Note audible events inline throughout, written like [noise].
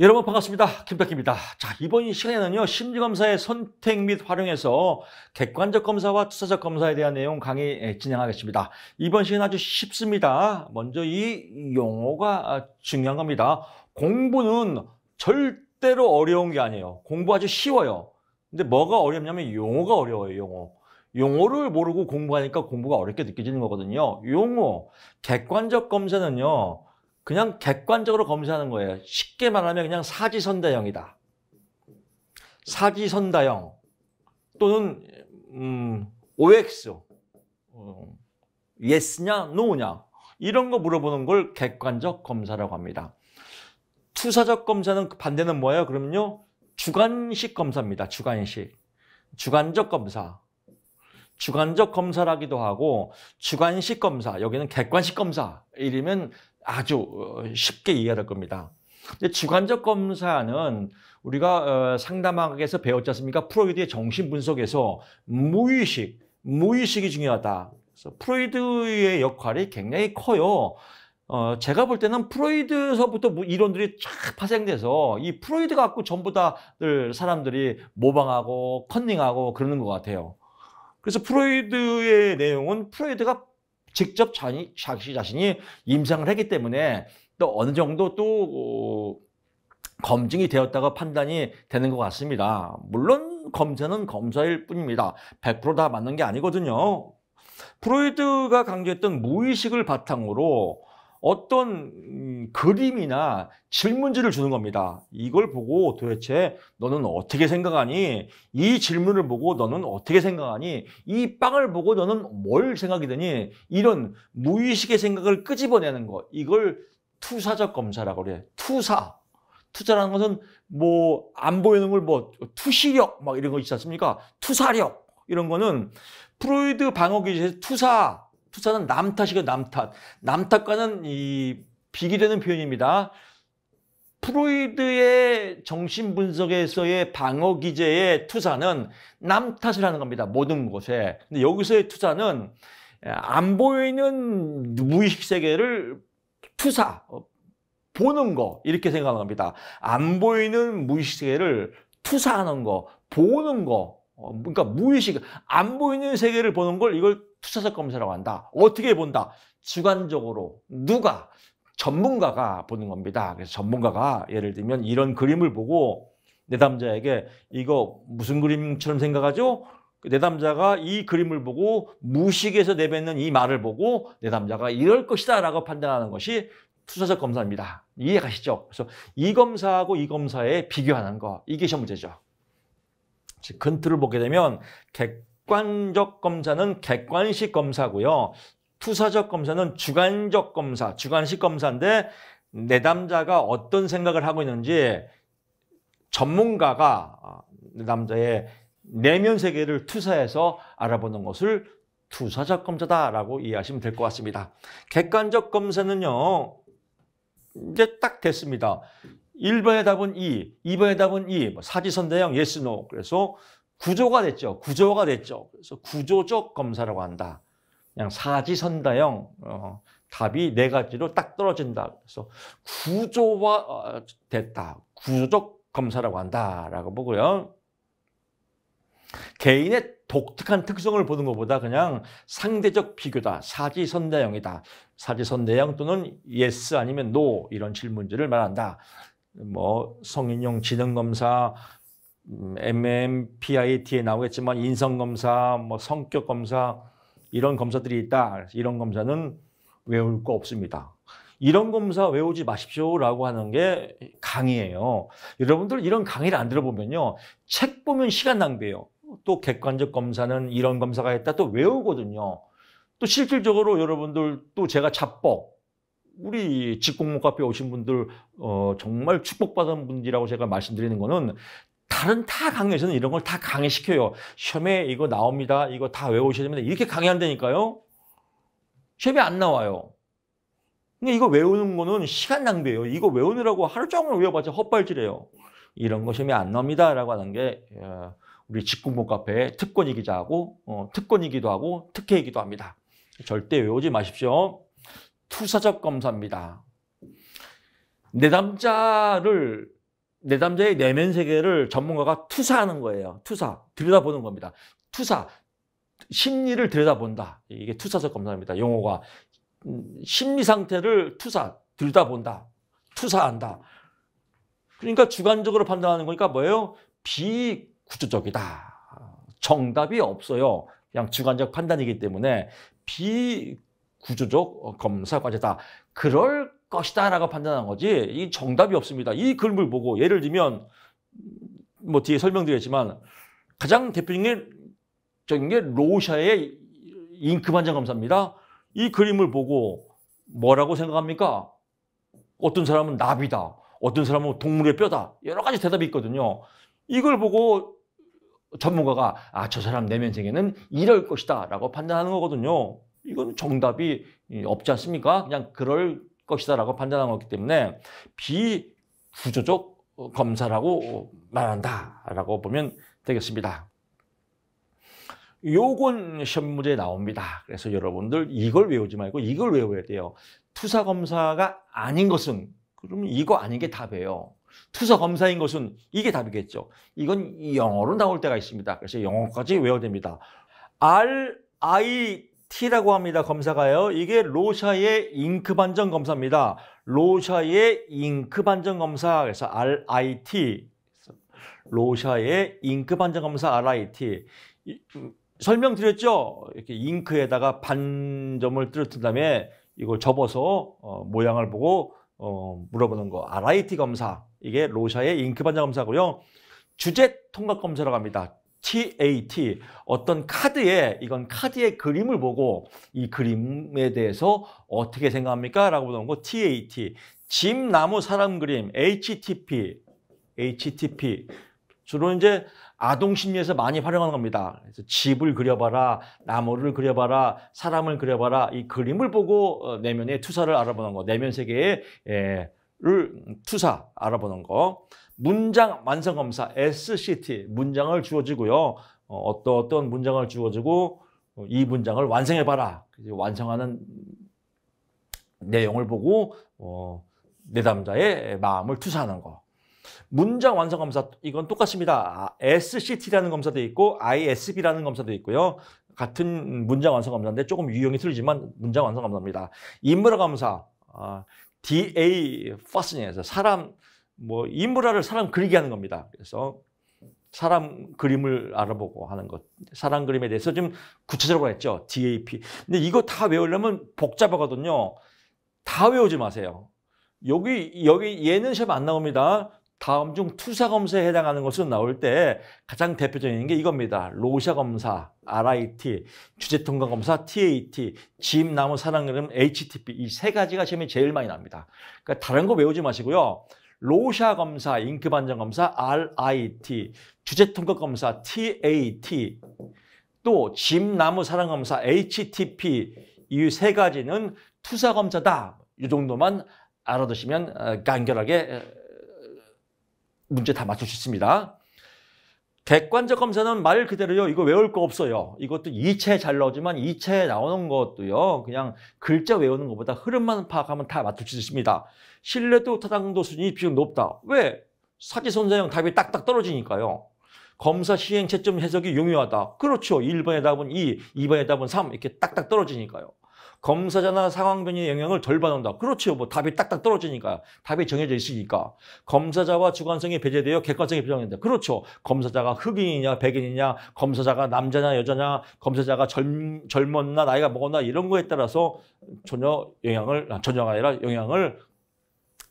여러분 반갑습니다. 김덕기입니다. 자, 이번 시간에는요. 심리검사의 선택 및 활용에서 객관적 검사와 투사적 검사에 대한 내용 강의 예, 진행하겠습니다. 이번 시간 아주 쉽습니다. 먼저 이 용어가 아, 중요한 겁니다. 공부는 절대로 어려운 게 아니에요. 공부 아주 쉬워요. 근데 뭐가 어렵냐면 용어가 어려워요, 용어. 용어를 모르고 공부하니까 공부가 어렵게 느껴지는 거거든요. 용어, 객관적 검사는요. 그냥 객관적으로 검사하는 거예요. 쉽게 말하면 그냥 사지선다형이다. 사지선다형 또는 음, OX 어, yes냐 no냐 이런 거 물어보는 걸 객관적 검사라고 합니다. 투사적 검사는 그 반대는 뭐예요? 그러면요 주관식 검사입니다. 주관식. 주관적 검사. 주관적 검사라기도 하고 주관식 검사, 여기는 객관식 검사 이러면 아주 어, 쉽게 이해할 겁니다. 근데 주관적 검사는 우리가 어, 상담학에서 배웠지 않습니까? 프로이드의 정신분석에서 무의식, 무의식이 중요하다. 그래서 프로이드의 역할이 굉장히 커요. 어, 제가 볼 때는 프로이드서부터 뭐 이론들이 쫙 파생돼서 이 프로이드 갖고 전부 다들 사람들이 모방하고 컨닝하고 그러는 것 같아요. 그래서 프로이드의 내용은 프로이드가 직접 자기 자신이 임상을 했기 때문에 또 어느 정도 또 어, 검증이 되었다고 판단이 되는 것 같습니다. 물론 검사는 검사일 뿐입니다. 100%다 맞는 게 아니거든요. 프로이드가 강조했던 무의식을 바탕으로 어떤 음, 그림이나 질문지를 주는 겁니다. 이걸 보고 도대체 너는 어떻게 생각하니? 이 질문을 보고 너는 어떻게 생각하니? 이 빵을 보고 너는 뭘 생각이 되니 이런 무의식의 생각을 끄집어내는 거. 이걸 투사적 검사라고 그래. 투사. 투자라는 것은 뭐 안 보이는 걸 뭐 투시력 막 이런 거 있지 않습니까? 투사력 이런 거는 프로이드 방어 기제 투사 투사는 남탓이고 남탓. 남탓과는 이 비교되는 표현입니다. 프로이드의 정신분석에서의 방어기제의 투사는 남탓을 하는 겁니다. 모든 곳에. 근데 여기서의 투사는 안 보이는 무의식 세계를 투사, 보는 거 이렇게 생각합니다. 안 보이는 무의식 세계를 투사하는 거, 보는 거. 어, 그러니까 무의식, 안 보이는 세계를 보는 걸 이걸 투자적 검사라고 한다. 어떻게 본다? 주관적으로 누가 전문가가 보는 겁니다. 그래서 전문가가 예를 들면 이런 그림을 보고 내담자에게 이거 무슨 그림처럼 생각하죠? 그 내담자가 이 그림을 보고 무식에서 내뱉는 이 말을 보고 내담자가 이럴 것이다 라고 판단하는 것이 투자적 검사입니다. 이해 가시죠? 그래서 이 검사하고 이 검사에 비교하는 거 이게 시험 문제죠. 즉 근트를 보게 되면 객 객관적 검사는 객관식 검사고요. 투사적 검사는 주관적 검사, 주관식 검사인데 내담자가 어떤 생각을 하고 있는지 전문가가 아, 내담자의 내면 세계를 투사해서 알아보는 것을 투사적 검사다라고 이해하시면 될 것 같습니다. 객관적 검사는요. 이제 딱 됐습니다. 1번의 답은 2, 2번의 답은 2, 뭐 사지선대형 yes, no. 그래서 구조가 됐죠. 구조가 됐죠. 그래서 구조적 검사라고 한다. 그냥 사지선다형 어, 답이 네 가지로 딱 떨어진다. 그래서 구조화 어, 됐다. 구조적 검사라고 한다라고 보고요. 개인의 독특한 특성을 보는 것보다 그냥 상대적 비교다. 사지선다형이다. 사지선다형 또는 yes 아니면 no 이런 질문지를 말한다. 뭐 성인용 지능검사, 음, MMPI 뒤에 나오겠지만 인성 검사, 뭐 성격 검사 이런 검사들이 있다. 이런 검사는 외울 거 없습니다. 이런 검사 외우지 마십시오라고 하는 게 강의예요. 여러분들 이런 강의를 안 들어보면요. 책 보면 시간 낭비예요. 또 객관적 검사는 이런 검사가 했다 또 외우거든요. 또 실질적으로 여러분들 또 제가 자뻑 우리 직공모 카페 오신 분들 어, 정말 축복받은 분이라고 제가 말씀드리는 거는 다른 타 강의에서는 이런 걸 다 강의시켜요. 시험에 이거 나옵니다. 이거 다 외우셔야 됩니다. 이렇게 강의한다니까요. 시험에 안 나와요. 근데 그러니까 이거 외우는 거는 시간 낭비예요. 이거 외우느라고 하루 종일 외워봤자 헛발질이에요. 이런 거 시험에 안 나옵니다. 라고 하는 게 어, 우리 직공본 카페의 특권이기도 하고 어, 특권이기도 하고 특혜이기도 합니다. 절대 외우지 마십시오. 투사적 검사입니다. 내담자를 내담자의 내면 세계를 전문가가 투사하는 거예요. 투사. 들여다보는 겁니다. 투사. 심리를 들여다본다. 이게 투사적 검사입니다. 용어가. 음, 심리 상태를 투사. 들여다본다. 투사한다. 그러니까 주관적으로 판단하는 거니까 뭐예요? 비구조적이다. 정답이 없어요. 그냥 주관적 판단이기 때문에 비구조적 검사 과제다. 그럴 것이다라고 판단한 거지 이 정답이 없습니다. 이 그림을 보고 예를 들면 뭐 뒤에 설명드리겠지만 가장 대표적인 게 로우샤의 잉크 반장 검사입니다. 이 그림을 보고 뭐라고 생각합니까? 어떤 사람은 나비다. 어떤 사람은 동물의 뼈다. 여러 가지 대답이 있거든요. 이걸 보고 전문가가 아, 저 사람 내면생에는 이럴 것이다 라고 판단하는 거거든요. 이건 정답이 없지 않습니까? 그냥 그럴 것이다라고 판단한 거기 때문에 비구조적 검사라고 말한다라고 보면 되겠습니다. 요건 시험 문제 나옵니다. 그래서 여러분들 이걸 외우지 말고 이걸 외워야 돼요. 투사 검사가 아닌 것은 그러면 이거 아닌 게 답이에요. 투사 검사인 것은 이게 답이겠죠. 이건 영어로 나올 때가 있습니다. 그래서 영어까지 외워야 됩니다. R I T라고 합니다. 검사가요. 이게 로샤의 잉크 반전 검사입니다. 로샤의 잉크 반전 검사 그래서 RIT 로샤의 잉크 반전 검사 RIT 음, 설명드렸죠? 이렇게 잉크에다가 반점을 뚫은 다음에 이거 접어서 어, 모양을 보고 어, 물어보는 거 RIT 검사 이게 로샤의 잉크 반전 검사고요. 주제 통각 검사라고 합니다. TAT 어떤 카드에 이건 카드의 그림을 보고 이 그림에 대해서 어떻게 생각합니까? 라고 보는 거 TAT 짐, 나무, 사람 그림 HTP HTP 주로 이제 아동 심리에서 많이 활용하는 겁니다. 그래서 집을 그려봐라, 나무를 그려봐라, 사람을 그려봐라 이 그림을 보고 어, 내면의 투사를 알아보는 거, 내면 세계의 예, 를 투사 알아보는 거. 문장 완성검사 SCT 문장을 주어지고요. 어, 떤 어떤 문장을 주어지고 어, 이 문장을 완성해봐라. 완성하는 내용을 보고 어, 내담자의 마음을 투사하는 거. 문장 완성 검사 이건 똑같습니다. 아, SCT라는 검사도 있고 ISB라는 검사도 있고요. 같은 문장 완성 검사인데 조금 유형이 틀리지만 문장 완성 검사입니다. 인물화 검사 어, 아, DA 퍼스닝에서 사람 뭐 인물화를 사람 그리게 하는 겁니다. 그래서 사람 그림을 알아보고 하는 것. 사람 그림에 대해서 좀 구체적으로 했죠. DAP. 근데 이거 다 외우려면 복잡하거든요. 다 외우지 마세요. 여기 여기 예능 시험 안 나옵니다. 다음 중 투사 검사에 해당하는 것은 나올 때 가장 대표적인 게 이겁니다. 로샤 검사, RIT, 주제 통과 검사, TAT, 짐 나무 사랑 그림 HTP 이 세 가지가 시험에 제일 많이 납니다. 그러니까 다른 거 외우지 마시고요. 로샤 검사, 잉크 반전 검사 RIT, 주제 통곡 검사 TAT, 또 짐나무 사랑 검사 HTP 이 세 가지는 투사 검사다. 이 정도만 알아두시면 어, 간결하게 어, 문제 다 맞출 수 있습니다. 객관적 검사는 말 그대로요. 이거 외울 거 없어요. 이것도 2채 잘 나오지만 2채 나오는 것도요. 그냥 글자 외우는 것보다 흐름만 파악하면 다 맞출 수 있습니다. 신뢰도 타당도 수준이 비중 높다. 왜? 사기 선사형 답이 딱딱 떨어지니까요. 검사 시행 채점 해석이 용이하다. 그렇죠. 1번의 답은 2, 2번의 답은 3 이렇게 딱딱 떨어지니까요. 검사자나 상황변인의 영향을 절반 온다. 그렇죠. 뭐 답이 딱딱 떨어지니까. 답이 정해져 있으니까. 검사자와 주관성이 배제되어 객관성이 배정된다. 그렇죠. 검사자가 흑인이냐 백인이냐 검사자가 남자냐 여자냐 검사자가 젊, 젊었나 나이가 먹었나 이런 거에 따라서 전혀 영향을 아, 전혀 아니라 영향을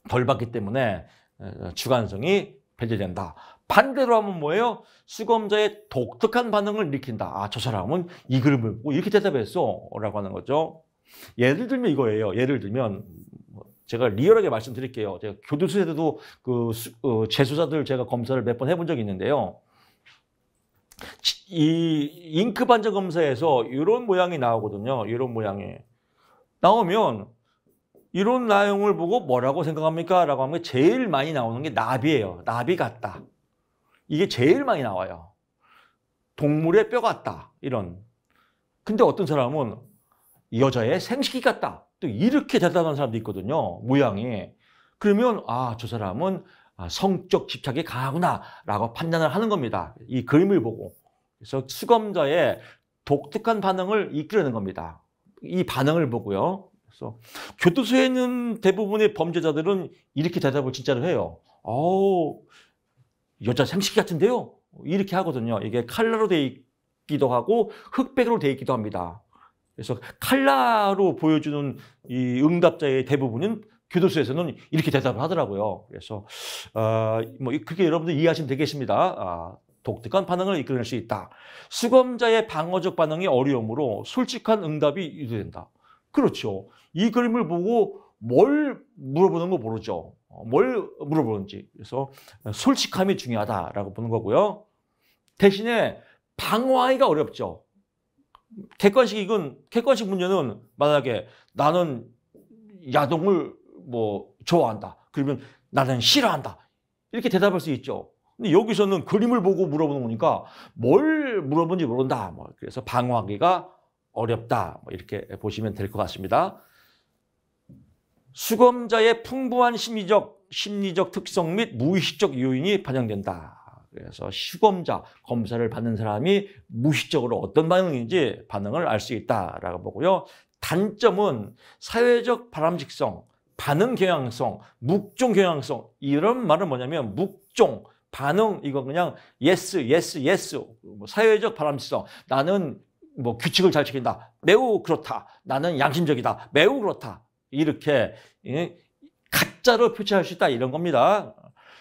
덜 받기 때문에 어, 주관성이 배제된다. 반대로 하면 뭐예요? 수검자의 독특한 반응을 일으킨다. 아, 저 사람은 이그림을 읽고 이렇게 대답했어. 라고 하는 거죠. 예를 들면 이거예요. 예를 들면 뭐 제가 리얼하게 말씀드릴게요. 제가 교도소에 대도 그 수, 어, 재수사들 제가 검사를 몇 번 해본 적이 있는데요. 이 잉크 반전 검사에서 이런 모양이 나오거든요. 이런 모양이 나오면 이런 내용을 보고 뭐라고 생각합니까? 라고 하면 제일 많이 나오는 게 나비예요. 나비 같다. 이게 제일 많이 나와요. 동물의 뼈 같다. 이런. 근데 어떤 사람은 이 여자의 생식기 같다. 또 이렇게 대답하는 사람도 있거든요. 모양이. 그러면 아, 저 사람은 아, 성적 집착이 강하구나라고 판단을 하는 겁니다. 이 그림을 보고. 그래서 수검자의 독특한 반응을 이끌어낸 겁니다. 이 반응을 보고요. 그래서 교도소에 있는 대부분의 범죄자들은 이렇게 대답을 진짜로 해요. 어우, 여자 생식 기 같은데요? 이렇게 하거든요. 이게 칼라로 돼 있기도 하고 흑백으로 돼 있기도 합니다. 그래서 칼라로 보여주는 이 응답자의 대부분은 교도소에서는 이렇게 대답을 하더라고요. 그래서 어, 뭐 그게 여러분들 이해하시면 되겠습니다. 아, 독특한 반응을 이끌어낼 수 있다. 수검자의 방어적 반응이 어려우므로 솔직한 응답이 유도된다. 그렇죠. 이 그림을 보고 뭘 물어보는 거 모르죠. 어, 뭘 물어보는지. 그래서 솔직함이 중요하다라고 보는 거고요. 대신에 방어하기가 어렵죠. 객관식 이건 객관식 문제는 만약에 나는 야동을 뭐 좋아한다. 그러면 나는 싫어한다. 이렇게 대답할 수 있죠. 근데 여기서는 그림을 보고 물어보는 거니까 뭘 물어본지 모른다. 뭐 그래서 방어하기가 어렵다. 뭐 이렇게 보시면 될 것 같습니다. 수검자의 풍부한 심리적 심리적 특성 및 무의식적 요인이 반영된다. 그래서 시범자 검사를 받는 사람이 무의식적으로 어떤 반응인지 반응을 알 수 있다라고 보고요. 단점은 사회적 바람직성, 반응 경향성, 묵종 경향성 이런 말은 뭐냐면 묵종 반응 이거 그냥 예스 예스 예스 사회적 바람직성 나는 뭐 규칙을 잘 지킨다 매우 그렇다 나는 양심적이다 매우 그렇다 이렇게 예, 가짜로 표시할수 있다 이런 겁니다.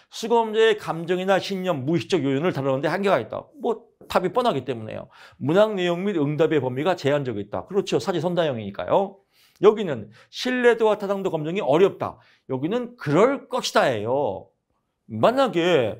수검자의 감정이나 신념, 무의식적 요인을 다루는데 한계가 있다. 뭐 답이 뻔하기 때문에요. 문항 내용 및 응답의 범위가 제한적이 있다. 그렇죠. 사지 선다형이니까요. 여기는 신뢰도와 타당도 검증이 어렵다. 여기는 그럴 것이다예요. 만약에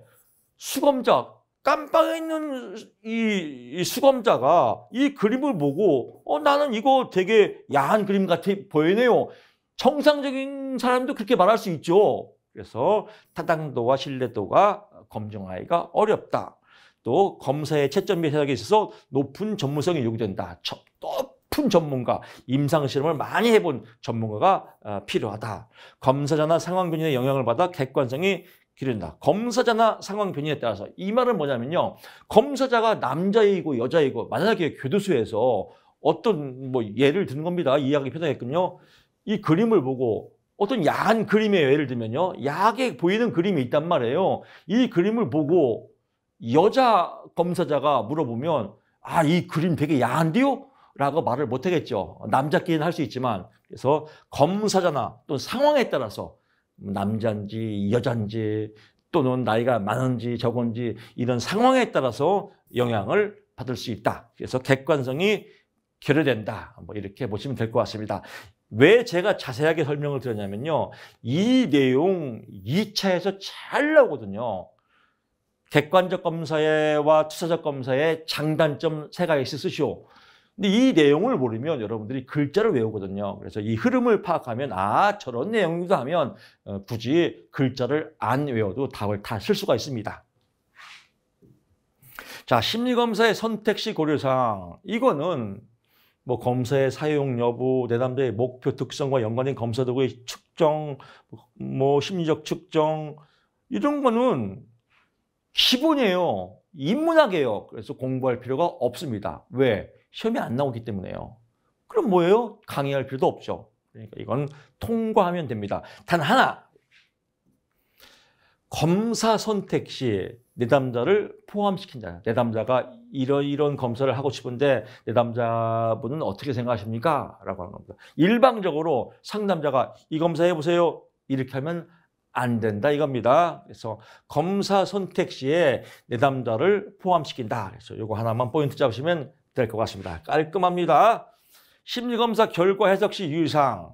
수검자 깜빡에 있는 이, 이, 수검자가 이 그림을 보고 어 나는 이거 되게 야한 그림 같아 보이네요. 정상적인 사람도 그렇게 말할 수 있죠. 그래서 타당도와 신뢰도가 검증하기가 어렵다. 또 검사의 채점 해석에 있어서 높은 전문성이 요구된다. 높은 전문가, 임상실험을 많이 해본 전문가가 아, 필요하다. 검사자나 상황 변인의 영향을 받아 객관성이 기른다. 검사자나 상황 변인에 따라서 이 말은 뭐냐면요. 검사자가 남자이고 여자이고 만약에 교도소에서 어떤 뭐 예를 드는 겁니다. 이해하기 편하겠군요. 이 그림을 보고 어떤 야한 그림이에요. 예를 들면요. 야하게 보이는 그림이 있단 말이에요. 이 그림을 보고 여자 검사자가 물어보면 아, 이 그림 되게 야한데요? 라고 말을 못하겠죠. 남자끼리는 할 수 있지만 그래서 검사자나 또 상황에 따라서 남잔지 여잔지 또는 나이가 많은지 적은지 이런 상황에 따라서 영향을 받을 수 있다. 그래서 객관성이 결여된다. 뭐 이렇게 보시면 될 것 같습니다. 왜 제가 자세하게 설명을 드렸냐면요. 이 내용 2차에서 잘 나오거든요. 객관적 검사와 투사적 검사의 장단점 세 가지 쓰시오. 근데 이 내용을 모르면 여러분들이 글자를 외우거든요. 그래서 이 흐름을 파악하면 아 저런 내용이다 하면 어, 굳이 글자를 안 외워도 답을 다 쓸 수가 있습니다. 자 심리검사의 선택시 고려사항 이거는 뭐 검사의 사용 여부, 내담자의 목표 특성과 연관된 검사 도구의 측정, 뭐 심리적 측정 이런 거는 기본이에요. 인문학이에요. 그래서 공부할 필요가 없습니다. 왜? 시험이 안 나오기 때문에요. 그럼 뭐예요? 강의할 필요도 없죠. 그러니까 이건 통과하면 됩니다. 단 하나 검사 선택 시에 내담자를 포함시킨다. 내담자가 이런 이런 검사를 하고 싶은데 내담자분은 어떻게 생각하십니까? 라고 하는 겁니다. 일방적으로 상담자가 이 검사해 보세요. 이렇게 하면 안 된다 이겁니다. 그래서 검사 선택 시에 내담자를 포함시킨다. 그래서 이거 하나만 포인트 잡으시면 될 것 같습니다. 깔끔합니다. 심리검사 결과 해석 시 유의사항.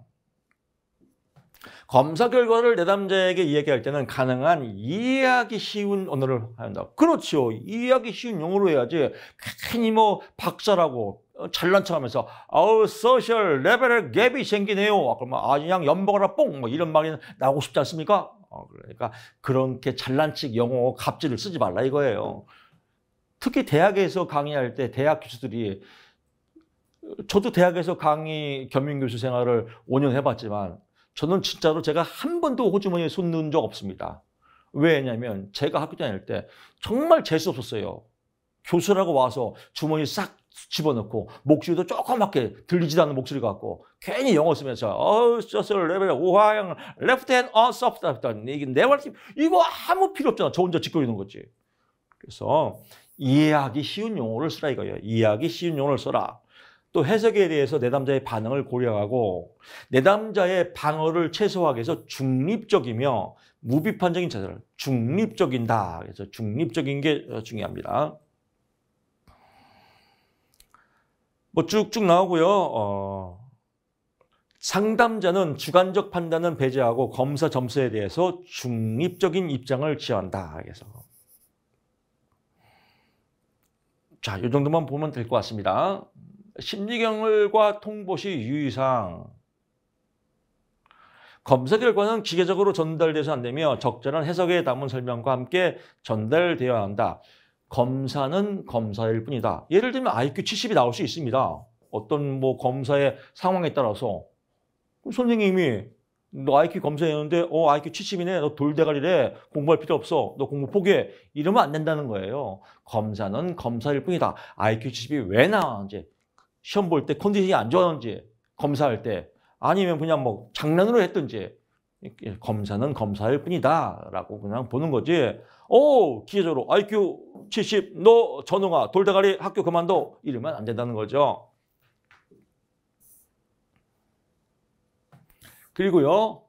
검사 결과를 내담자에게 이야기할 때는 가능한 이해하기 쉬운 언어를 한다. 그렇죠 이해하기 쉬운 용어로 해야지 괜히 뭐 박사라고 어, 잘난 척하면서 아우 소셜 레벨의 갭이 생기네요. 아, 그러면 아 그냥 연봉하라 뽕뭐 이런 말이 나오고 싶지 않습니까? 어, 그러니까 그렇게 잘난 척 영어 갑질을 쓰지 말라 이거예요. 특히 대학에서 강의할 때 대학 교수들이 어, 저도 대학에서 강의 겸임 교수 생활을 5년 해봤지만 저는 진짜로 제가 한 번도 호주머니에 손 넣은 적 없습니다. 왜냐면 제가 학교 다닐 때 정말 재수 없었어요. 교수라고 와서 주머니 싹 집어넣고 목소리도 조그맣게 들리지도 않는 목소리 갖고 괜히 영어 쓰면서 어 소셜 레벨 오하영 레프트 앤어 서프트 레프트 이게 네발팁 이거 아무 필요 없잖아 저 혼자 짓고 있는 거지 그래서 이해하기 쉬운 용어를 쓰라 이거예요 이해하기 쉬운 용어를 써라 또 해석에 대해서 내담자의 반응을 고려하고 내담자의 방어를 최소화하기 위해서 중립적이며 무비판적인 자세를 중립적인다. 그래서 중립적인 게 중요합니다. 뭐 쭉쭉 나오고요. 어, 상담자는 주관적 판단은 배제하고 검사 점수에 대해서 중립적인 입장을 지한다. 그래서 자, 이 정도만 보면 될 것 같습니다. 심리경을과 통보시 유의사항. 검사 결과는 기계적으로 전달돼서 안 되며 적절한 해석에 담은 설명과 함께 전달되어야 한다. 검사는 검사일 뿐이다. 예를 들면 IQ 70이 나올 수 있습니다. 어떤 뭐 검사의 상황에 따라서 선생님이 너 IQ 검사했는데 어 IQ 70이네 너 돌대가리래 공부할 필요 없어 너 공부 포기해 이러면 안 된다는 거예요 검사는 검사일 뿐이다 IQ 70이 왜 나왔는지 시험 볼 때 컨디션이 안 좋았는지 검사할 때 아니면 그냥 뭐 장난으로 했던지 검사는 검사일 뿐이다 라고 그냥 보는 거지 오 기계적으로 IQ 70 너 전웅아 돌대가리 학교 그만둬 이러면 안 된다는 거죠 그리고요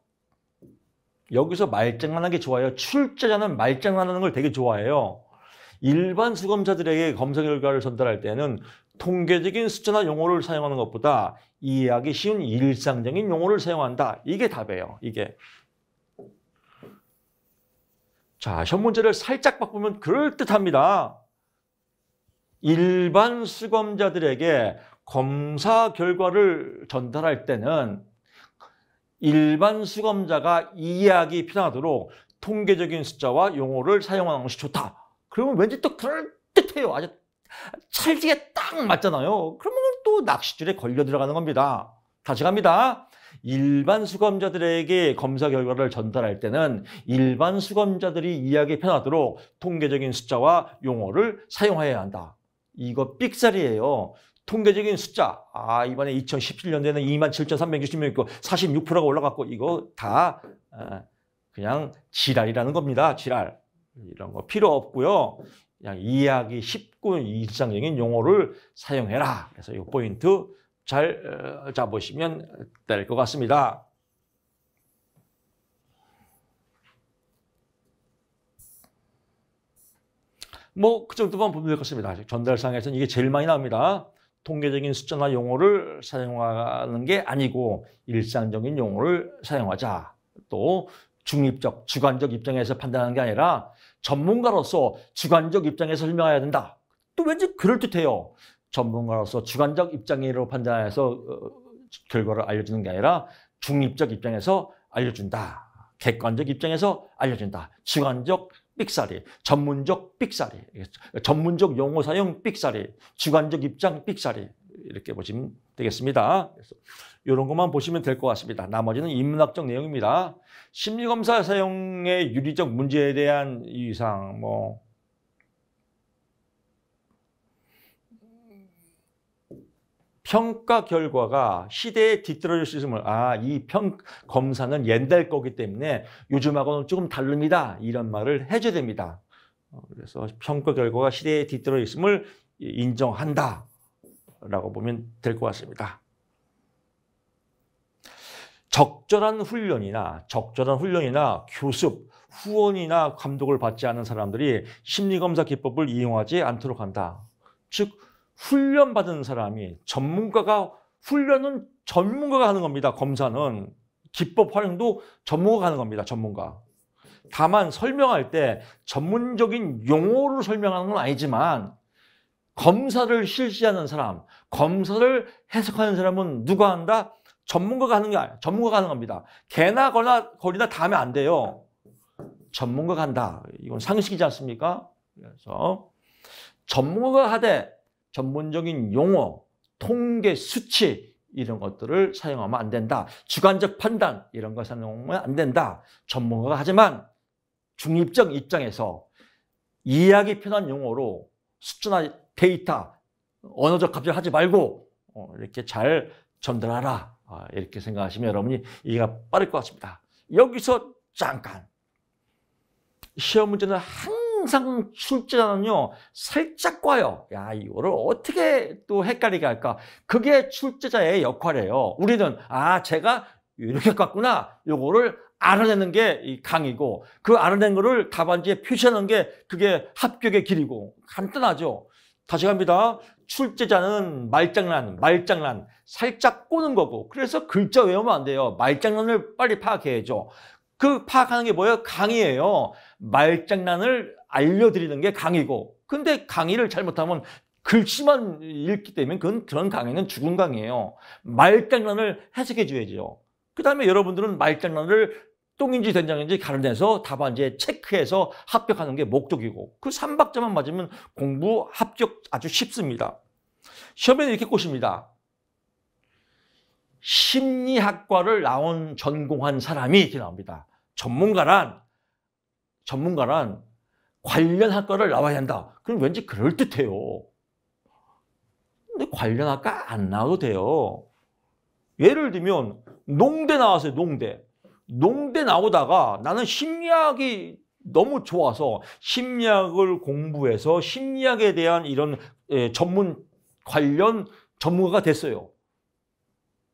여기서 말장난하게 좋아요 출제자는 말장난하는 걸 되게 좋아해요 일반 수검자들에게 검사 결과를 전달할 때는 통계적인 숫자나 용어를 사용하는 것보다 이해하기 쉬운 일상적인 용어를 사용한다. 이게 답이에요. 이게. 자, 현 문제를 살짝 바꾸면 그럴듯합니다. 일반 수검자들에게 검사 결과를 전달할 때는 일반 수검자가 이해하기 편하도록 통계적인 숫자와 용어를 사용하는 것이 좋다. 그러면 왠지 또 그럴듯해요. 아주 찰지게 딱 맞잖아요. 그러면 또 낚싯줄에 걸려 들어가는 겁니다. 다시 갑니다. 일반 수검자들에게 검사 결과를 전달할 때는 일반 수검자들이 이해하기 편하도록 통계적인 숫자와 용어를 사용해야 한다. 이거 삑살이에요. 통계적인 숫자, 아 이번에 2017년도에는 2 7 3 6명이고 46%가 올라갔고 이거 다 아, 그냥 지랄이라는 겁니다. 지랄. 이런 거 필요 없고요. 그냥 이해하기 쉽고 일상적인 용어를 사용해라. 그래서 이 포인트 잘 어, 잡으시면 될 것 같습니다. 뭐 그 정도만 보면 될 것 같습니다. 전달상에서는 이게 제일 많이 나옵니다. 통계적인 숫자나 용어를 사용하는 게 아니고 일상적인 용어를 사용하자. 또 중립적, 주관적 입장에서 판단하는 게 아니라 전문가로서 주관적 입장에 서 설명해야 된다. 또 왠지 그럴듯해요. 전문가로서 주관적 입장으로 판단해서 어, 결과를 알려주는 게 아니라 중립적 입장에서 알려준다. 객관적 입장에서 알려준다. 주관적 삑사리, 전문적 삑사리, 전문적 용어 사용 삑사리, 주관적 입장 삑사리. 이렇게 보시면 되겠습니다. 그래서 이런 것만 보시면 될 것 같습니다. 나머지는 인문학적 내용입니다. 심리검사 사용의 유리적 문제에 대한 이상, 뭐, 평가 결과가 시대에 뒤떨어질 수 있음을 아이 평 검사는 옛날 거기 때문에 요즘하고는 조금 다릅니다 이런 말을 해줘야 됩니다 어, 그래서 평가 결과가 시대에 뒤떨어져 있음을 인정한다 라고 보면 될 것 같습니다. 적절한 훈련이나 적절한 훈련이나 교습, 후원이나 감독을 받지 않은 사람들이 심리검사 기법을 이용하지 않도록 한다. 즉 훈련받은 사람이 전문가가 훈련은 전문가가 하는 겁니다. 검사는 기법 활용도 전문가가 하는 겁니다. 전문가. 다만 설명할 때 전문적인 용어를 설명하는 건 아니지만 검사를 실시하는 사람, 검사를 해석하는 사람은 누가 한다? 전문가가 하는 게 아니에요. 전문가가 하는 겁니다. 개나 거나 거리나 다음에 안 돼요. 전문가가 한다. 이건 상식이지 않습니까? 그래서 전문가가 하되 전문적인 용어, 통계, 수치 이런 것들을 사용하면 안 된다. 주관적 판단 이런 것을 사용하면 안 된다. 전문가가 하지만 중립적 입장에서 이해하기 편한 용어로 숫자나 데이터, 언어적 갑질 하지 말고 어, 이렇게 잘 전달하라. 아, 이렇게 생각하시면 여러분이 이해가 빠를 것 같습니다. 여기서 잠깐. 시험 문제는 항상 출제자는요, 살짝 와요. 야, 이거를 어떻게 또 헷갈리게 할까? 그게 출제자의 역할이에요. 우리는, 아, 제가 이렇게 깠구나. 요거를 알아내는 게 이 강이고, 그 알아낸 거를 답안지에 표시하는 게 그게 합격의 길이고, 간단하죠. 다시 갑니다. 출제자는 말장난, 말장난 살짝 꼬는 거고 그래서 글자 외우면 안 돼요. 말장난을 빨리 파악해야죠. 그 파악하는 게 뭐예요? 강의예요. 말장난을 알려드리는 게 강의고 근데 강의를 잘못하면 글씨만 읽기 때문에 그건 그런 강의는 죽은 강의예요. 말장난을 해석해 줘야죠. 그 다음에 여러분들은 말장난을 똥인지 된장인지 가려내서 답안지에 체크해서 합격하는 게 목적이고 그 3박자만 맞으면 공부 합격 아주 쉽습니다. 시험에는 이렇게 꼬십니다. 심리학과를 나온 전공한 사람이 이렇게 나옵니다. 전문가란 전문가란 관련 학과를 나와야 한다. 그럼 왠지 그럴듯해요. 근데 관련 학과 안 나와도 돼요. 예를 들면 농대 나왔어요. 농대. 농대 나오다가 나는 심리학이 너무 좋아서 심리학을 공부해서 심리학에 대한 이런 예, 전문 관련 전문가가 됐어요.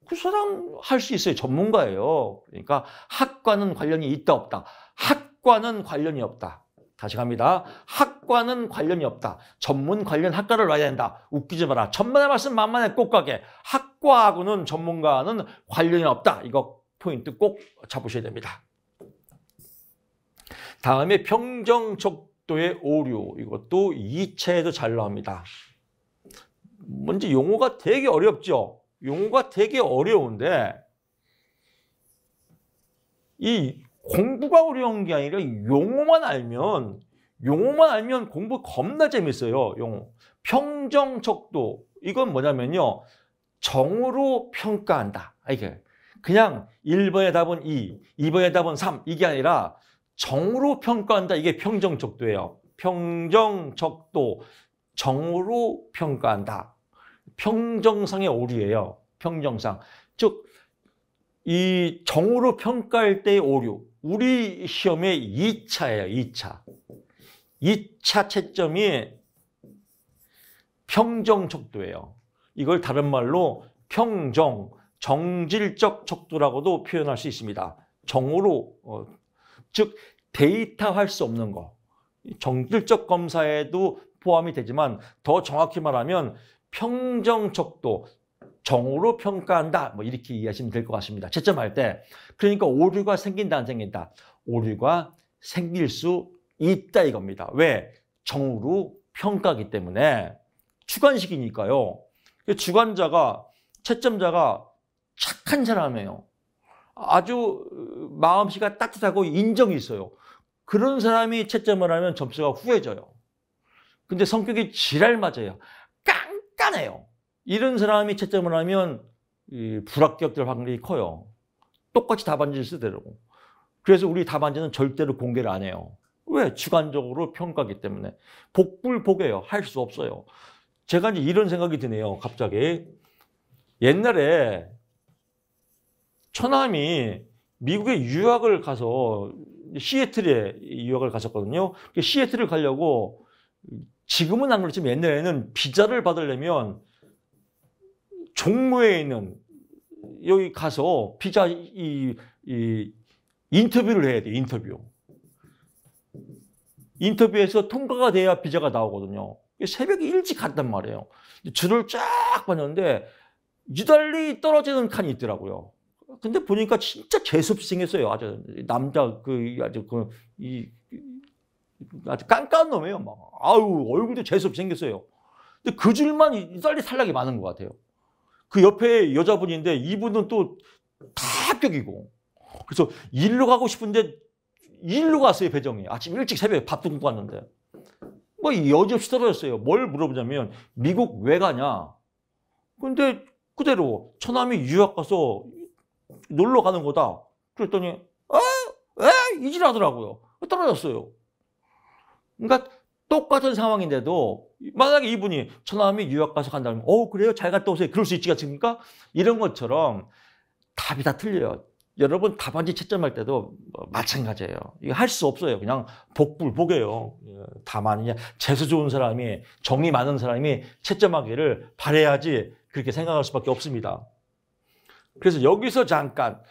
그 사람 할 수 있어요. 전문가예요. 그러니까 학과는 관련이 있다 없다. 학과는 관련이 없다. 다시 갑니다. 학과는 관련이 없다. 전문 관련 학과를 와야 된다. 웃기지 마라. 천만의 말씀 만만에꼭가게 학과하고는 전문가는 관련이 없다. 이거 포인트 꼭 잡으셔야 됩니다. 다음에 평정척도의 오류 이것도 2차에도 잘 나옵니다. 뭔지 용어가 되게 어렵죠? 용어가 되게 어려운데 이 공부가 어려운 게 아니라 용어만 알면 용어만 알면 공부 겁나 재밌어요. 용어. 평정척도 이건 뭐냐면요. 정으로 평가한다. 이게 그냥 1번의 답은 2, 2번의 답은 3 이게 아니라 정으로 평가한다. 이게 평정적도예요. 평정적도, 정으로 평가한다. 평정상의 오류예요. 평정상. 즉, 이 정으로 평가할 때의 오류. 우리 시험의 2차예요. 2차. 2차 채점이 평정적도예요. 이걸 다른 말로 평정, 정질적 척도라고도 표현할 수 있습니다. 정으로 어, 즉 데이터할 수 없는 거. 정질적 검사에도 포함이 되지만 더 정확히 말하면 평정 척도, 정으로 평가한다. 뭐 이렇게 이해하시면 될 것 같습니다. 채점할 때 그러니까 오류가 생긴다 안 생긴다. 오류가 생길 수 있다 이겁니다. 왜? 정으로 평가기 하 때문에 주관식이니까요. 주관자가 채점자가 착한 사람이에요. 아주 어, 마음씨가 따뜻하고 인정이 있어요. 그런 사람이 채점을 하면 점수가 후해져요. 근데 성격이 지랄 맞아요. 깐깐해요. 이런 사람이 채점을 하면 불합격될 확률이 커요. 똑같이 답안지를 쓰더라고. 그래서 우리 답안지는 절대로 공개를 안 해요. 왜? 주관적으로 평가하기 때문에. 복불복해요. 할 수 없어요. 제가 이제 이런 생각이 드네요. 갑자기. 옛날에 처남이 미국에 유학을 가서 시애틀에 유학을 갔었거든요. 그러니까 시애틀을 가려고 지금은 안 그렇지만 옛날에는 비자를 받으려면 종로에 있는 여기 가서 비자 이, 이 인터뷰를 해야 돼 인터뷰. 인터뷰에서 통과가 돼야 비자가 나오거든요. 새벽에 일찍 갔단 말이에요. 줄을 쫙 봤는데 유달리 떨어지는 칸이 있더라고요. 근데 보니까 진짜 재수없이생겼어요. 아주 남자 그 아주 그이 아주 깐깐한 놈이에요. 막 아유 얼굴도 재수없이생겼어요. 근데 그 줄만 이 빨리 살락이 많은 것 같아요. 그 옆에 여자분인데 이분은 또 다 합격이고 그래서 일로 가고 싶은데 일로 갔어요 배정이 아침 일찍 새벽에 밥도 굶고 왔는데 뭐 여지없이 떨어졌어요. 뭘 물어보자면 미국 왜 가냐? 근데 그대로 처남이 유학 가서 놀러 가는 거다. 그랬더니 어? 에? 이질하더라고요. 떨어졌어요. 그러니까 똑같은 상황인데도 만약에 이분이 처남이 유학 가서 간다면 어 그래요? 잘 갔다 오세요. 그럴 수 있지 않습니까? 이런 것처럼 답이 다 틀려요. 여러분 답안지 채점할 때도 뭐 마찬가지예요. 이거 할 수 없어요. 그냥 복불복이에요. 다만 예, 이제 재수 좋은 사람이 정이 많은 사람이 채점하기를 바래야지 그렇게 생각할 수밖에 없습니다. 그래서 여기서 잠깐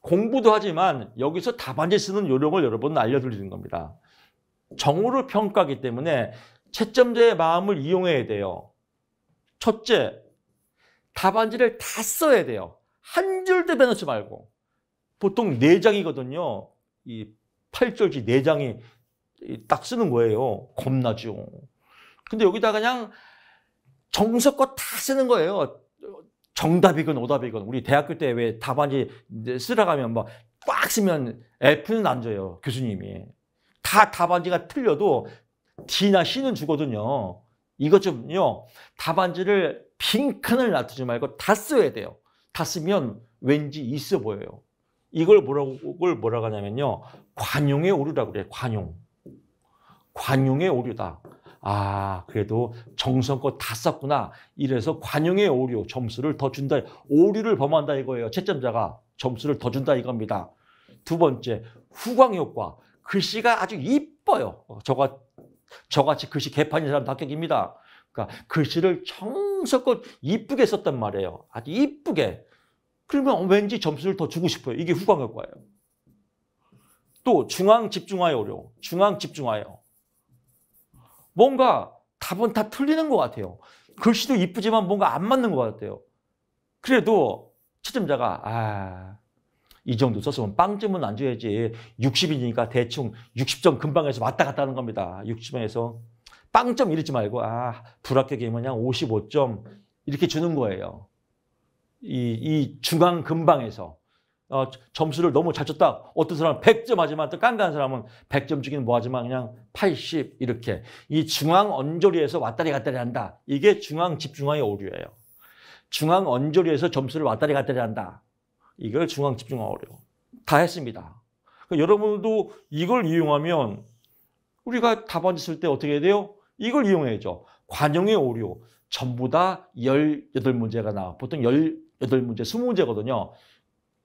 공부도 하지만 여기서 답안지 쓰는 요령을 여러분 알려드리는 겁니다. 정오를 평가하기 때문에 채점자의 마음을 이용해야 돼요. 첫째, 답안지를 다 써야 돼요. 한 줄도 빼놓지 말고. 보통 네장이거든요이 8절지 네장이딱 쓰는 거예요. 겁나죠. 근데 여기다 그냥 정석껏 다 쓰는 거예요. 정답이건 오답이건 우리 대학교 때 왜 답안지 쓰러가면 막꽉 쓰면 F는 안 줘요 교수님이 다 답안지가 틀려도 D나 C는 주거든요 이것 좀요 답안지를 빈칸을 놔두지 말고 다 써야 돼요 다 쓰면 왠지 있어 보여요 이걸 뭐라고 이걸 뭐라고 하냐면요 관용의 오류라고 그래요 관용 관용의 오류다 아, 그래도 정성껏 다 썼구나. 이래서 관용의 오류, 점수를 더 준다. 오류를 범한다 이거예요. 채점자가 점수를 더 준다 이겁니다. 두 번째, 후광 효과. 글씨가 아주 이뻐요. 어, 저가, 저같이 글씨 개판인 사람 합격입니다. 그러니까 글씨를 정성껏 이쁘게 썼단 말이에요. 아주 이쁘게. 그러면 왠지 점수를 더 주고 싶어요. 이게 후광 효과예요. 또 중앙 집중화의 오류. 중앙 집중화요. 뭔가 답은 다 틀리는 것 같아요. 글씨도 이쁘지만 뭔가 안 맞는 것 같아요. 그래도 채점자가 아, 이 정도 썼으면 빵점은 안 줘야지 60이니까 대충 60점 금방 해서 왔다 갔다 하는 겁니다. 60점에서 빵점 이러지 말고 아 불합격이면 그냥 55점 이렇게 주는 거예요. 이, 이중앙 금방에서 어, 점수를 너무 잘 쳤다. 어떤 사람은 100점 하지만 또 깐깐한 사람은 100점 주기는 뭐하지만 그냥 80 이렇게. 이 중앙 언저리에서 왔다리 갔다리 한다. 이게 중앙 집중화의 오류예요. 중앙 언저리에서 점수를 왔다리 갔다리 한다. 이걸 중앙 집중화 오류. 다 했습니다. 그러니까 여러분도 이걸 이용하면 우리가 답안 지쓸때 어떻게 해야 돼요? 이걸 이용해야죠. 관용의 오류. 전부 다 18문제가 나와. 보통 18문제, 20문제거든요.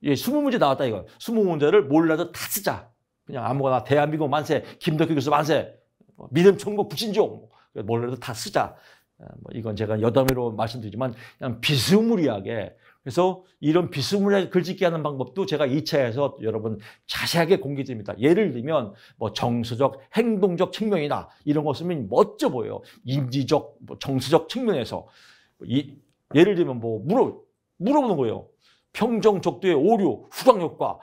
예, 20문제 나왔다 이거. 20문제를 몰라도 다 쓰자. 그냥 아무거나 대한민국 만세, 김덕기 교수 만세, 뭐, 믿음 천국 부신종 뭐 몰라도 다 쓰자. 어, 뭐 이건 제가 여담으로 말씀드리지만 그냥 비스무리하게 그래서 이런 비스무리하게 글짓기 하는 방법도 제가 2차에서 여러분 자세하게 공개됩니다. 예를 들면 뭐 정서적, 행동적 측면이나 이런 거 쓰면 멋져 보여요. 인지적, 뭐 정서적 측면에서 이, 예를 들면 뭐 물어 물어보는 거예요. 평정적도의 오류, 후광효과,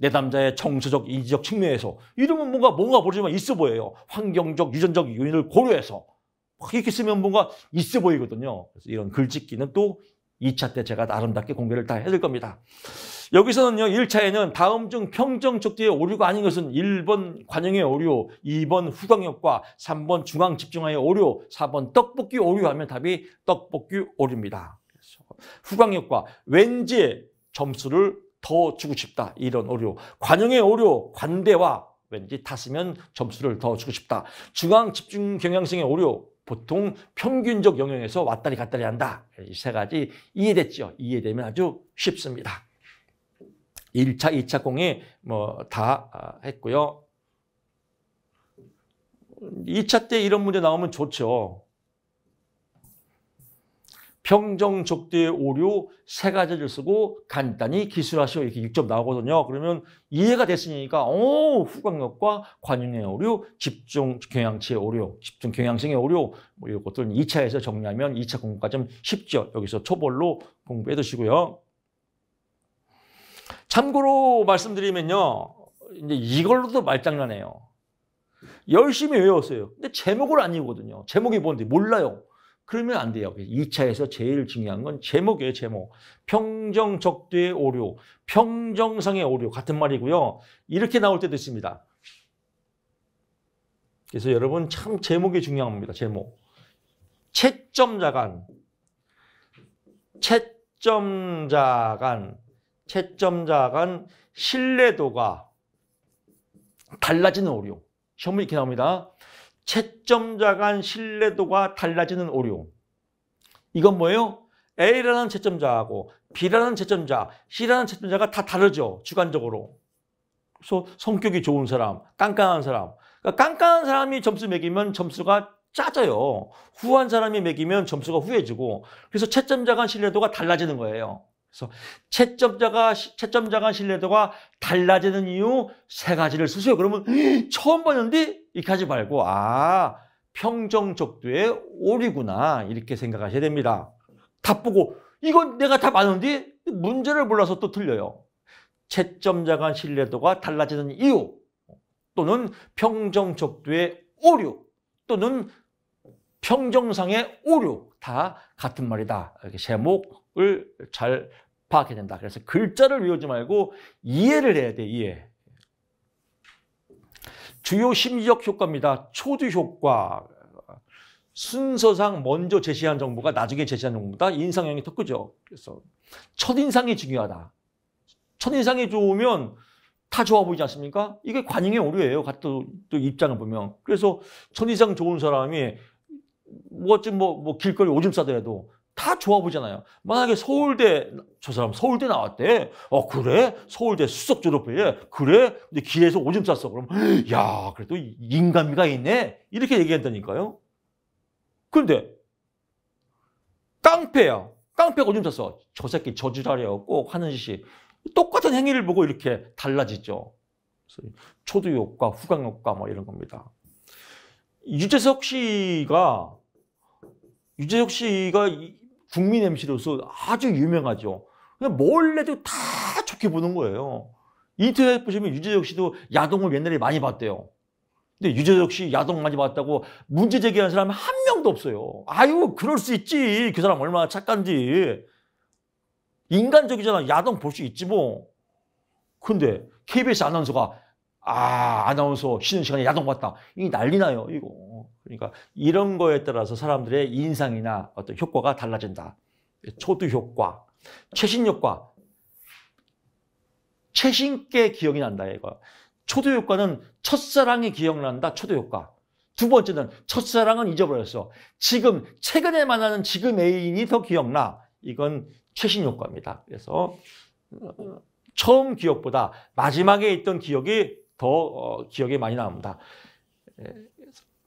내담자의 정서적, 인지적 측면에서 이러면 뭔가 뭔가 모르지만 있어 보여요. 환경적, 유전적 요인을 고려해서 이렇게 쓰면 뭔가 있어 보이거든요. 이런 글짓기는 또 2차 때 제가 아름답게 공개를 다 해드릴 겁니다. 여기서는요, 1차에는 다음 중평정적도의 오류가 아닌 것은 1번 관용의 오류, 2번 후광효과, 3번 중앙집중화의 오류, 4번 떡볶이 오류 하면 답이 떡볶이 오류입니다. 후광역과 왠지 점수를 더 주고 싶다. 이런 오류. 관용의 오류, 관대와 왠지 탔으면 점수를 더 주고 싶다. 중앙 집중 경향성의 오류. 보통 평균적 영역에서 왔다리 갔다리 한다. 이 세 가지 이해됐죠? 이해되면 아주 쉽습니다. 1차, 2차 공이 뭐다 아, 했고요. 2차 때 이런 문제 나오면 좋죠. 경정적대 오류 세 가지를 쓰고 간단히 기술하시오 이렇게 6점 나오거든요. 그러면 이해가 됐으니까 어 후광력과 관용의 오류, 집중 경향치의 오류, 집중 경향성의 오류 뭐 이런 것들은 2차에서 정리하면 2차 공부가 좀 쉽죠. 여기서 초벌로 공부해 두시고요. 참고로 말씀드리면요. 이제 이걸로도 말장난해요. 열심히 외웠어요. 근데 제목을 안 읽거든요. 제목이 뭔지 몰라요. 그러면 안 돼요. 2차에서 제일 중요한 건 제목이에요, 제목. 평정적대의 오류, 평정상의 오류 같은 말이고요. 이렇게 나올 때도 있습니다. 그래서 여러분 참 제목이 중요합니다. 제목. 채점자간, 채점자간, 채점자간 신뢰도가 달라지는 오류. 시험이 이렇게 나옵니다. 채점자 간 신뢰도가 달라지는 오류. 이건 뭐예요? A라는 채점자하고 B라는 채점자, C라는 채점자가 다 다르죠. 주관적으로. 그래서 성격이 좋은 사람, 깐깐한 사람. 그러니까 깐깐한 사람이 점수 매기면 점수가 짜져요. 후한 사람이 매기면 점수가 후해지고 그래서 채점자 간 신뢰도가 달라지는 거예요. 그래서 채점자가 채점자 간 신뢰도가 달라지는 이유 세 가지를 쓰세요. 그러면 [gasps] 처음 봤는데 이렇게 하지 말고 아 평정적도의 오류구나 이렇게 생각하셔야 됩니다. 답 보고 이건 내가 답 아는데 문제를 몰라서 또 틀려요. 채점자 간 신뢰도가 달라지는 이유 또는 평정적도의 오류 또는 평정상의 오류 다 같은 말이다. 이렇게 제목을 잘 파악해야 된다. 그래서 글자를 외우지 말고 이해를 해야 돼, 이해. 주요 심리적 효과입니다. 초두 효과. 순서상 먼저 제시한 정보가 나중에 제시한 정보보다 인상형이 더 크죠. 그래서 첫인상이 중요하다. 첫인상이 좋으면 다 좋아 보이지 않습니까? 이게 관용의 오류예요. 같은 또 입장을 보면. 그래서 첫인상 좋은 사람이 뭐좀 뭐, 뭐 길거리 오줌 싸더라도 다 좋아 보잖아요. 만약에 서울대 저 사람 서울대 나왔대. 어 그래? 서울대 수석 졸업해. 그래? 근데 길에서 오줌 쌌어. 그럼 [gasps] 야 그래도 인간미가 있네. 이렇게 얘기한다니까요. 근데 깡패야. 깡패 오줌 쌌어. 저 새끼 저질하려고 하는 짓이 똑같은 행위를 보고 이렇게 달라지죠. 초두효과, 후강효과 뭐 이런 겁니다. 유재석 씨가 유재석 씨가 국민 MC로서 아주 유명하죠. 그냥 뭘 해도 다 좋게 보는 거예요. 인터넷 보시면 유재석 씨도 야동을 옛날에 많이 봤대요. 근데 유재석 씨 야동 많이 봤다고 문제 제기하는 사람은 한 명도 없어요. 아유, 그럴 수 있지. 그 사람 얼마나 착한지. 인간적이잖아. 야동 볼 수 있지 뭐. 근데 KBS 아나운서가 아, 아나운서 쉬는 시간에 야동 봤다. 이 난리 나요, 이거. 그러니까 이런 거에 따라서 사람들의 인상이나 어떤 효과가 달라진다. 초두 효과, 최신 효과, 최신께 기억이 난다 이거. 초두 효과는 첫사랑이 기억난다. 초두 효과. 두 번째는 첫사랑은 잊어버렸어. 지금 최근에 만나는 지금 애인이 더 기억나. 이건 최신 효과입니다. 그래서 처음 기억보다 마지막에 있던 기억이 더 어, 기억에 많이 남는다.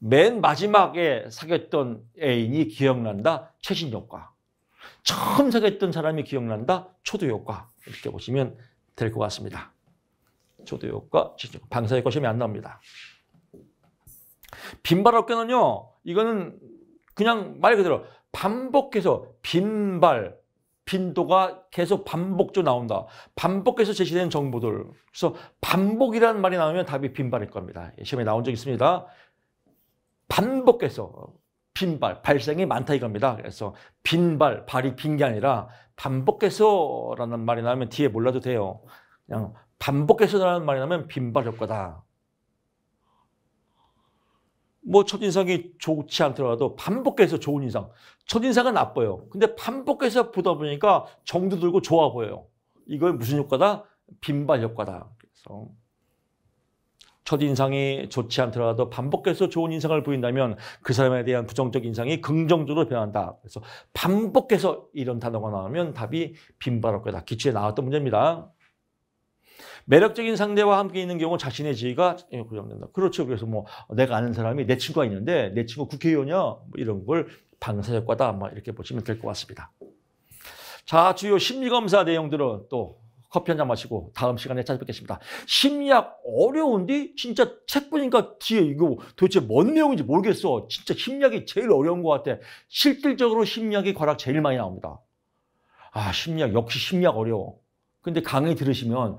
맨 마지막에 사귀었던 애인이 기억난다. 최신 효과. 처음 사귀었던 사람이 기억난다. 초도 효과. 이렇게 보시면 될 것 같습니다. 초도 효과, 최신 효과. 방사의 거과 시험이 안 나옵니다. 빈발 어깨는요. 이거는 그냥 말 그대로 반복해서 빈발, 빈도가 계속 반복적으로 나온다. 반복해서 제시된 정보들. 그래서 반복이라는 말이 나오면 답이 빈발일 겁니다. 예, 시험에 나온 적 있습니다. 반복해서 빈발, 발생이 많다 이겁니다. 그래서 빈발, 발이 빈 게 아니라 반복해서라는 말이 나오면 뒤에 몰라도 돼요. 그냥 반복해서라는 말이 나오면 빈발 효과다. 뭐 첫인상이 좋지 않더라도 반복해서 좋은 인상. 첫인상은 나빠요. 근데 반복해서 보다 보니까 정도 들고 좋아 보여요. 이걸 무슨 효과다? 빈발 효과다. 그래서 첫인상이 좋지 않더라도 반복해서 좋은 인상을 보인다면 그 사람에 대한 부정적 인상이 긍정적으로 변한다. 그래서 반복해서 이런 단어가 나오면 답이 빈발할 거다. 기초에 나왔던 문제입니다. 매력적인 상대와 함께 있는 경우 자신의 지위가 예, 고정된다. 그렇죠. 그래서 뭐 내가 아는 사람이 내 친구가 있는데 내 친구 국회의원이야. 뭐 이런 걸 방사효과다. 아마 뭐 이렇게 보시면 될 것 같습니다. 자, 주요 심리검사 내용들은 또 커피 한 잔 마시고 다음 시간에 찾아뵙겠습니다. 심리학 어려운데 진짜 책 보니까 뒤에 이거 도대체 뭔 내용인지 모르겠어. 진짜 심리학이 제일 어려운 것 같아. 실질적으로 심리학이 과락 제일 많이 나옵니다. 아 심리학 역시 심리학 어려워. 근데 강의 들으시면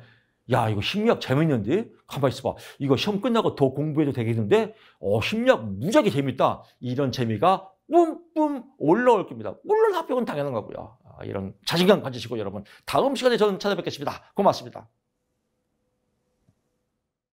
야 이거 심리학 재밌는데? 가만 있어봐. 이거 시험 끝나고 더 공부해도 되겠는데? 어 심리학 무지하게 재밌다. 이런 재미가 뿜뿜 올라올 겁니다. 물론 합격은 당연한 거고요. 이런 자신감 가지시고 여러분 다음 시간에 저는 찾아뵙겠습니다. 고맙습니다.